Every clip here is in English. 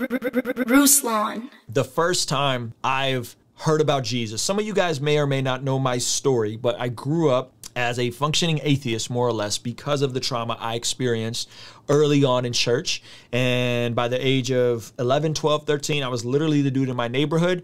Ruslan. The first time I've heard about Jesus, some of you guys may or may not know my story, but I grew up as a functioning atheist, more or less, because of the trauma I experienced early on in church. And by the age of 11, 12, 13, I was literally the dude in my neighborhood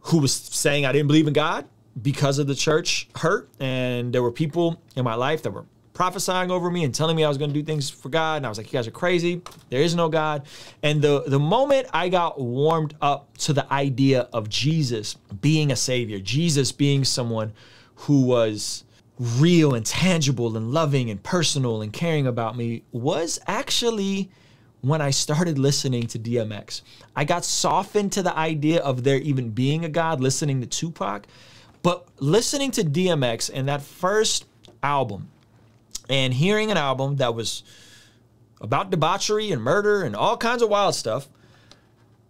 who was saying I didn't believe in God because of the church hurt. And there were people in my life that were prophesying over me and telling me I was going to do things for God. And I was like, you guys are crazy. There is no God. And the, the moment I got warmed up to the idea of Jesus being a savior, Jesus being someone who was real and tangible and loving and personal and caring about me was actually when I started listening to DMX. I got softened to the idea of there even being a God listening to Tupac, but listening to DMX and that first album, and hearing an album that was about debauchery and murder and all kinds of wild stuff,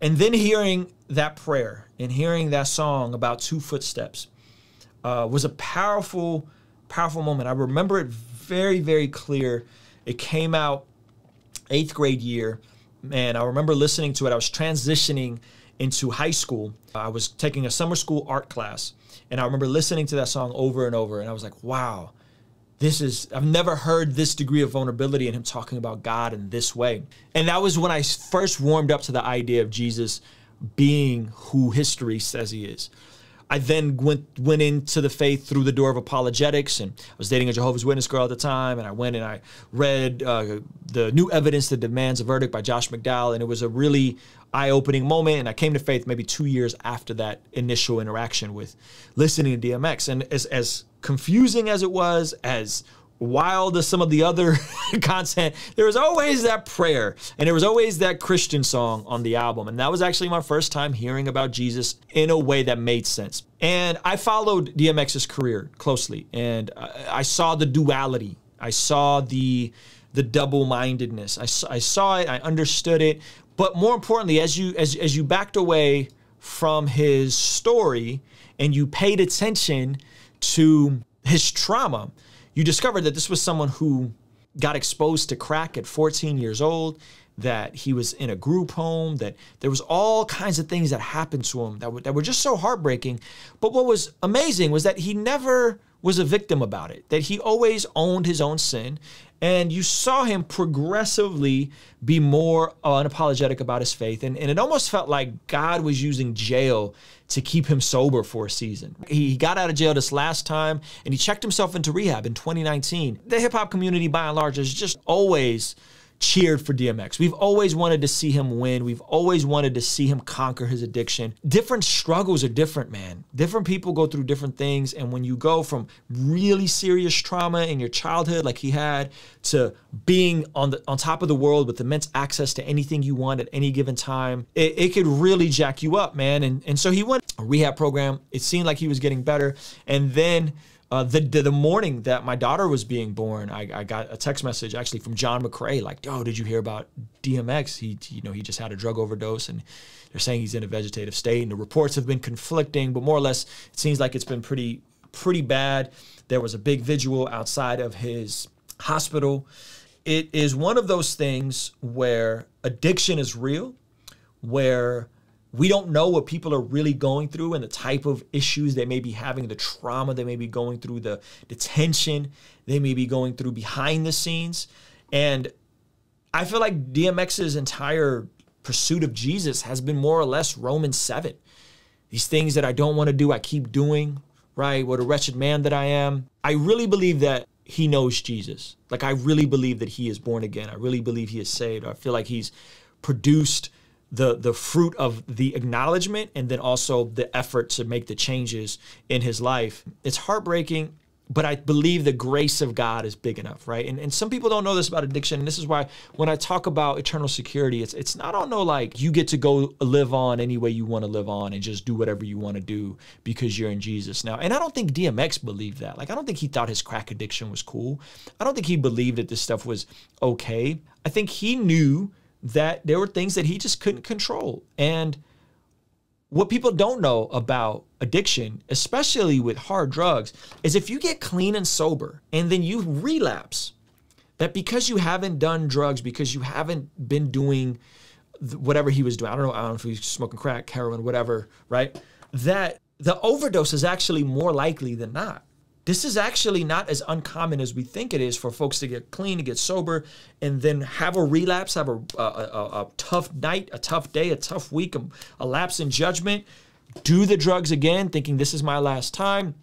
and then hearing that prayer and hearing that song about two footsteps uh, was a powerful, powerful moment. I remember it very, very clear. It came out eighth grade year, and I remember listening to it. I was transitioning into high school. I was taking a summer school art class, and I remember listening to that song over and over, and I was like, wow this is I've never heard this degree of vulnerability in him talking about God in this way. And that was when I first warmed up to the idea of Jesus being who history says he is. I then went went into the faith through the door of apologetics, and I was dating a Jehovah's Witness girl at the time, and I went and I read uh, the New Evidence That Demands a Verdict by Josh McDowell, and it was a really eye-opening moment. And I came to faith maybe two years after that initial interaction with listening to DMX, and as as confusing as it was, as wild as some of the other content, there was always that prayer and there was always that Christian song on the album. And that was actually my first time hearing about Jesus in a way that made sense. And I followed DMX's career closely and I, saw the duality. I saw the the double-mindedness. I, I saw it, I understood it, but more importantly, as you as as you backed away from his story and you paid attention to his trauma, you discovered that this was someone who got exposed to crack at 14 years old that he was in a group home, that there was all kinds of things that happened to him that were, that were just so heartbreaking. But what was amazing was that he never was a victim about it, that he always owned his own sin. And you saw him progressively be more unapologetic about his faith. And, and it almost felt like God was using jail to keep him sober for a season. He got out of jail this last time and he checked himself into rehab in 2019. The hip hop community, by and large, is just always cheered for DMX. We've always wanted to see him win. We've always wanted to see him conquer his addiction. Different struggles are different, man. Different people go through different things. And when you go from really serious trauma in your childhood, like he had, to being on the on top of the world with immense access to anything you want at any given time, it, it could really jack you up, man. And and so he went a rehab program. It seemed like he was getting better. And then uh, the, the morning that my daughter was being born, I, I got a text message actually from John McRae, like, "Yo, oh, did you hear about DMX? He you know he just had a drug overdose, and they're saying he's in a vegetative state, and the reports have been conflicting, but more or less, it seems like it's been pretty pretty bad. There was a big vigil outside of his hospital. It is one of those things where addiction is real, where we don't know what people are really going through and the type of issues they may be having, the trauma they may be going through, the, the tension they may be going through behind the scenes. And I feel like DMX's entire pursuit of Jesus has been more or less Romans 7. These things that I don't want to do, I keep doing, right? What a wretched man that I am. I really believe that he knows Jesus. Like, I really believe that he is born again. I really believe he is saved. I feel like he's produced the the fruit of the acknowledgement and then also the effort to make the changes in his life. It's heartbreaking, but I believe the grace of God is big enough, right? And and some people don't know this about addiction, and this is why when I talk about eternal security, it's it's not on no like you get to go live on any way you want to live on and just do whatever you want to do because you're in Jesus now. And I don't think DMX believed that. Like I don't think he thought his crack addiction was cool. I don't think he believed that this stuff was okay. I think he knew that there were things that he just couldn't control. And what people don't know about addiction, especially with hard drugs, is if you get clean and sober and then you relapse, that because you haven't done drugs, because you haven't been doing whatever he was doing, I don't know, I don't know if he's smoking crack, heroin, whatever, right? That the overdose is actually more likely than not. This is actually not as uncommon as we think it is for folks to get clean, to get sober, and then have a relapse, have a, a, a, a tough night, a tough day, a tough week, a lapse in judgment, do the drugs again, thinking this is my last time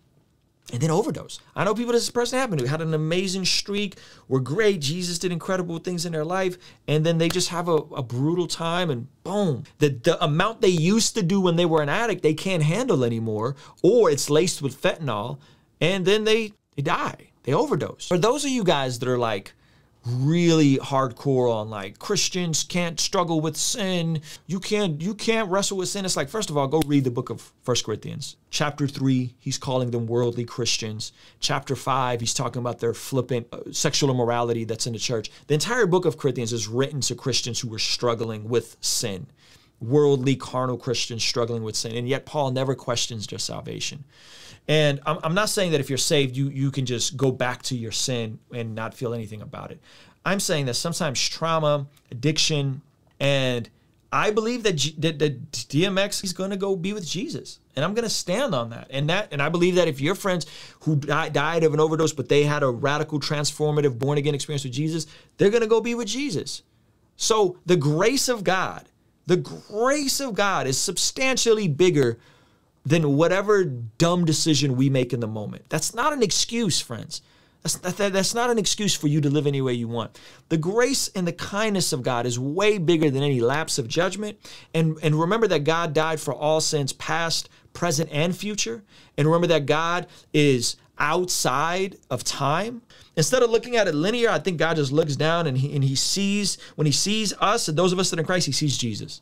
and then overdose. I know people this person happened to had an amazing streak, were great. Jesus did incredible things in their life, and then they just have a, a brutal time, and boom, the, the amount they used to do when they were an addict, they can't handle anymore, or it's laced with fentanyl, and then they, they die. They overdose. For those of you guys that are like really hardcore on like Christians can't struggle with sin, you can't you can't wrestle with sin. It's like first of all, go read the book of First Corinthians. Chapter 3, he's calling them worldly Christians. Chapter 5, he's talking about their flippant uh, sexual immorality that's in the church. The entire book of Corinthians is written to Christians who were struggling with sin worldly, carnal Christians struggling with sin. And yet, Paul never questions their salvation. And I'm, I'm not saying that if you're saved, you, you can just go back to your sin and not feel anything about it. I'm saying that sometimes trauma, addiction, and I believe that, G, that, that DMX is going to go be with Jesus, and I'm going to stand on that. And that, and I believe that if your friends who died of an overdose, but they had a radical, transformative, born again experience with Jesus, they're going to go be with Jesus. So the grace of God the grace of God is substantially bigger than whatever dumb decision we make in the moment. That's not an excuse, friends. That's, that, that's not an excuse for you to live any way you want. The grace and the kindness of God is way bigger than any lapse of judgment. And, and remember that God died for all sins, past, present, and future. And remember that God is outside of time. Instead of looking at it linear, I think God just looks down and he, and he sees, when he sees us and those of us that are in Christ, he sees Jesus.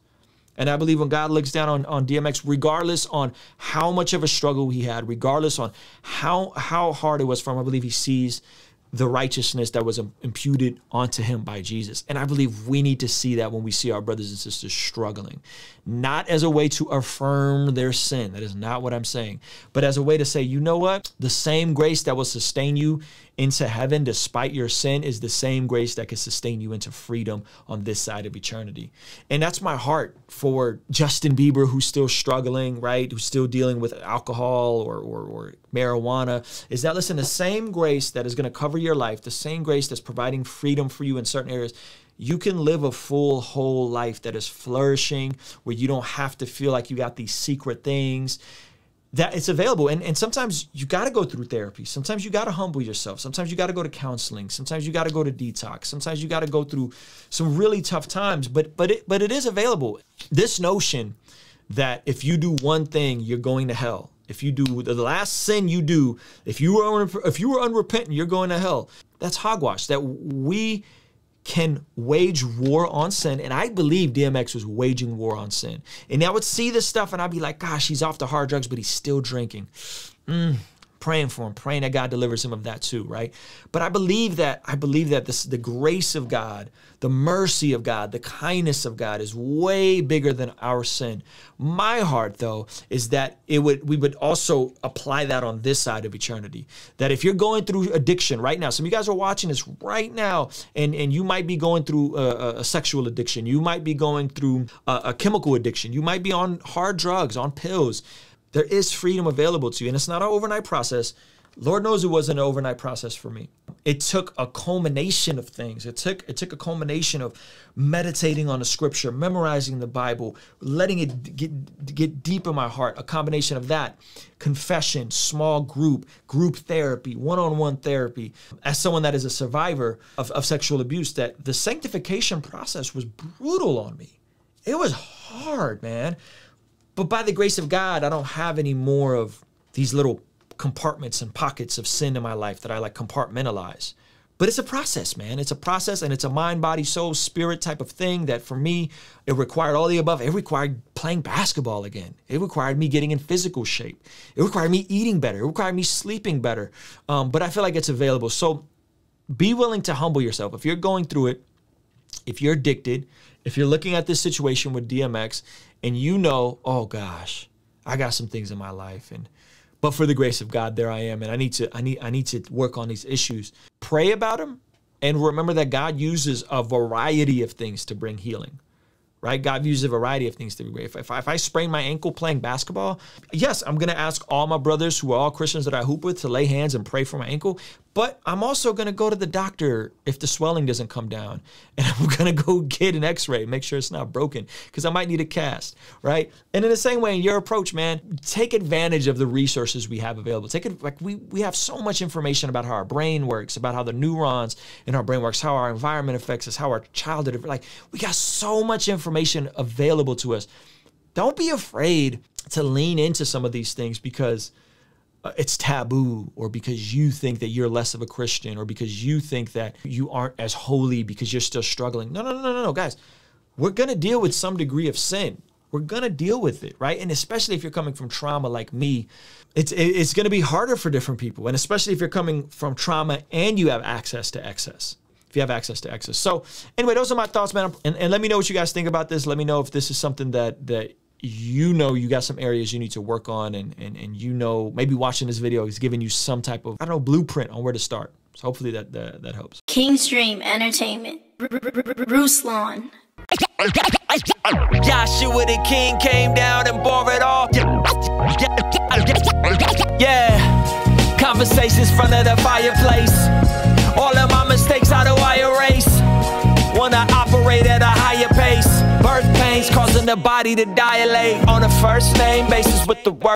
And I believe when God looks down on, on DMX, regardless on how much of a struggle he had, regardless on how how hard it was for him, I believe he sees the righteousness that was imputed onto him by Jesus. And I believe we need to see that when we see our brothers and sisters struggling, not as a way to affirm their sin. That is not what I'm saying, but as a way to say, you know what? The same grace that will sustain you into heaven despite your sin is the same grace that can sustain you into freedom on this side of eternity. And that's my heart for Justin Bieber, who's still struggling, right? Who's still dealing with alcohol or, or, or marijuana. Is that, listen, the same grace that is going to cover your life, the same grace that's providing freedom for you in certain areas, you can live a full, whole life that is flourishing, where you don't have to feel like you got these secret things that it's available. And, and sometimes you got to go through therapy. Sometimes you got to humble yourself. Sometimes you got to go to counseling. Sometimes you got to go to detox. Sometimes you got to go through some really tough times, but, but it, but it is available. This notion that if you do one thing, you're going to hell. If you do the last sin you do, if you were, if you were unrepentant, you're going to hell. That's hogwash that we can wage war on sin. And I believe DMX was waging war on sin. And I would see this stuff and I'd be like, gosh, he's off the hard drugs, but he's still drinking. Mm, praying for him, praying that God delivers him of that too, right? But I believe that I believe that this the grace of God, the mercy of God, the kindness of God is way bigger than our sin. My heart though is that it would we would also apply that on this side of eternity. That if you're going through addiction right now, some of you guys are watching this right now, and and you might be going through a, a sexual addiction, you might be going through a, a chemical addiction, you might be on hard drugs, on pills. There is freedom available to you, and it's not an overnight process. Lord knows it wasn't an overnight process for me. It took a culmination of things. It took it took a culmination of meditating on the scripture, memorizing the Bible, letting it get get deep in my heart. A combination of that, confession, small group, group therapy, one-on-one therapy. As someone that is a survivor of, of sexual abuse, that the sanctification process was brutal on me. It was hard, man. But by the grace of God, I don't have any more of these little compartments and pockets of sin in my life that I like compartmentalize. But it's a process, man. It's a process and it's a mind, body, soul, spirit type of thing that for me, it required all the above. It required playing basketball again. It required me getting in physical shape. It required me eating better. It required me sleeping better. Um, but I feel like it's available. So be willing to humble yourself. If you're going through it, if you're addicted, if you're looking at this situation with DMX and you know, oh gosh, I got some things in my life and but for the grace of God there I am and I need to I need I need to work on these issues. Pray about them and remember that God uses a variety of things to bring healing. Right? God uses a variety of things to be great. If, if, I, if I sprain my ankle playing basketball, yes, I'm going to ask all my brothers who are all Christians that I hoop with to lay hands and pray for my ankle. But I'm also going to go to the doctor if the swelling doesn't come down. And I'm going to go get an x ray, make sure it's not broken, because I might need a cast, right? And in the same way, in your approach, man, take advantage of the resources we have available. Take it, like, we, we have so much information about how our brain works, about how the neurons in our brain works, how our environment affects us, how our childhood, like, we got so much information available to us. Don't be afraid to lean into some of these things because uh, it's taboo or because you think that you're less of a Christian or because you think that you aren't as holy because you're still struggling. No, no, no, no, no, guys. We're going to deal with some degree of sin. We're going to deal with it, right? And especially if you're coming from trauma like me, it's it's going to be harder for different people. And especially if you're coming from trauma and you have access to excess. If you have access to excess. So, anyway, those are my thoughts, man. And, and let me know what you guys think about this. Let me know if this is something that that you know you got some areas you need to work on and, and, and you know maybe watching this video is giving you some type of, I don't know, blueprint on where to start. So hopefully that, that, that helps. King's Dream Entertainment, Ruslan. Joshua the king came down and bore it all. Yeah, conversations front of the fireplace. All of my mistakes, how do I erase? Wanna opt operate at a higher pace. Birth pains causing the body to dilate on a first name basis with the word.